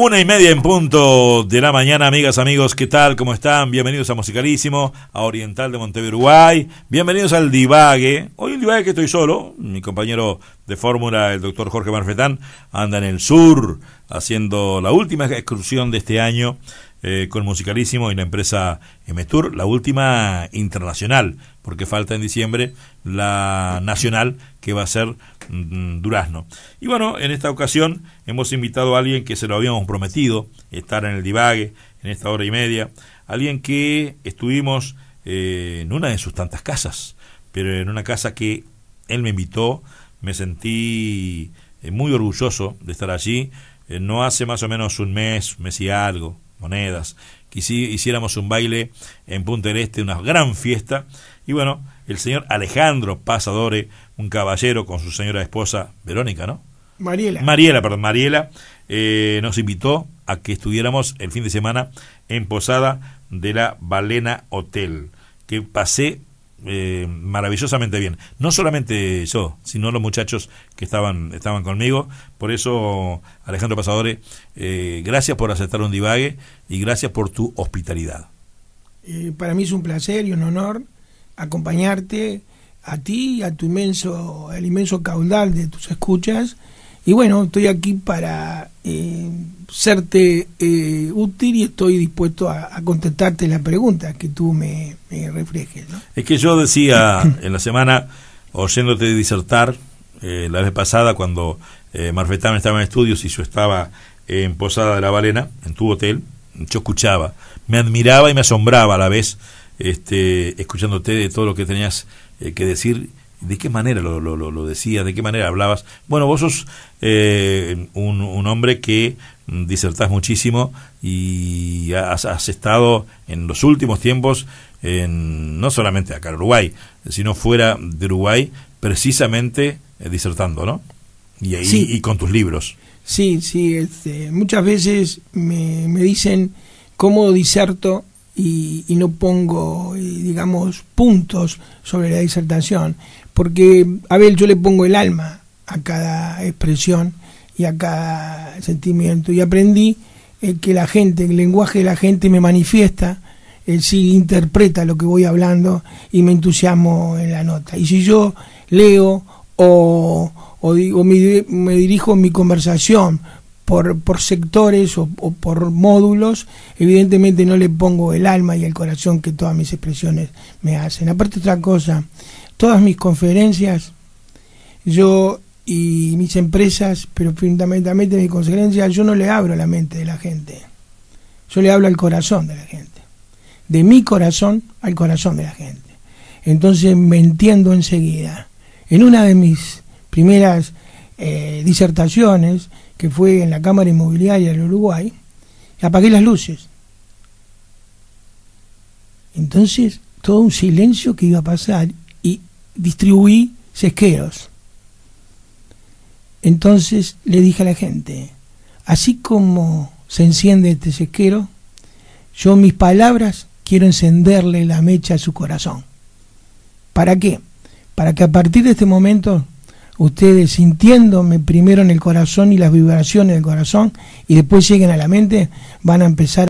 Una y media en punto de la mañana, amigas, amigos, ¿qué tal? ¿Cómo están? Bienvenidos a Musicalísimo, a Oriental de Montevideo, Uruguay. Bienvenidos al Divague. Hoy el Divague que estoy solo, mi compañero de fórmula, el doctor Jorge Marfetán, anda en el sur haciendo la última excursión de este año eh, con Musicalísimo y la empresa m la última internacional, porque falta en diciembre la nacional que va a ser mm, Durazno. Y bueno, en esta ocasión hemos invitado a alguien que se lo habíamos prometido, estar en el divague en esta hora y media, alguien que estuvimos eh, en una de sus tantas casas, pero en una casa que él me invitó, me sentí eh, muy orgulloso de estar allí, no hace más o menos un mes, mes y algo, monedas. Que hiciéramos un baile en Punta del Este, una gran fiesta. Y bueno, el señor Alejandro Pasadore, un caballero con su señora esposa Verónica, ¿no? Mariela. Mariela, perdón, Mariela, eh, nos invitó a que estuviéramos el fin de semana en Posada de la Balena Hotel. Que pasé eh, maravillosamente bien. No solamente yo, sino los muchachos que estaban, estaban conmigo. Por eso, Alejandro Pasadore, eh, gracias por aceptar un divague y gracias por tu hospitalidad. Eh, para mí es un placer y un honor acompañarte a ti y a tu inmenso, el inmenso caudal de tus escuchas. Y bueno, estoy aquí para serte eh, útil y estoy dispuesto a, contestarte la pregunta que tú me, reflejes. Es que yo decía en la semana, oyéndote disertar, eh, la vez pasada cuando eh, estaba en estudios y yo estaba en Posada de la Balena en tu hotel, yo escuchaba, me admiraba y me asombraba a la vez, este, escuchándote de todo lo que tenías eh, que decir, de qué manera lo, lo, decías, de qué manera hablabas. Bueno, vos sos un, un, hombre que Disertas muchísimo y has, estado en los últimos tiempos, no solamente acá en Uruguay, sino fuera de Uruguay, precisamente eh, disertando, ¿no? Y, sí. y con tus libros. Sí, sí, este, muchas veces me, dicen cómo diserto y, y no pongo, eh, digamos, puntos sobre la disertación, porque, a ver, yo le pongo el alma a cada expresión y cada sentimiento. Y aprendí eh, que la gente, el lenguaje de la gente me manifiesta, el si interpreta lo que voy hablando y me entusiasmo en la nota. Y si yo leo o, o, digo, me, dirijo dirijo mi conversación por, por sectores o, o, por módulos, evidentemente no le pongo el alma y el corazón que todas mis expresiones me hacen. Aparte otra cosa, todas mis conferencias, yo y mis empresas, pero fundamentalmente mis consecuencias, yo no le abro la mente de la gente. Yo le hablo al corazón de la gente. De mi corazón al corazón de la gente. Entonces me entiendo enseguida. En una de mis primeras eh, disertaciones, que fue en la Cámara Inmobiliaria del Uruguay, apagué las luces. Entonces, todo un silencio que iba a pasar y distribuí sesqueros entonces le dije a la gente, así como se enciende este sequero, yo mis palabras quiero encenderle la mecha a su corazón. ¿Para qué? Para que a partir de este momento ustedes sintiéndome primero en el corazón y las vibraciones del corazón y después lleguen a la mente, van a empezar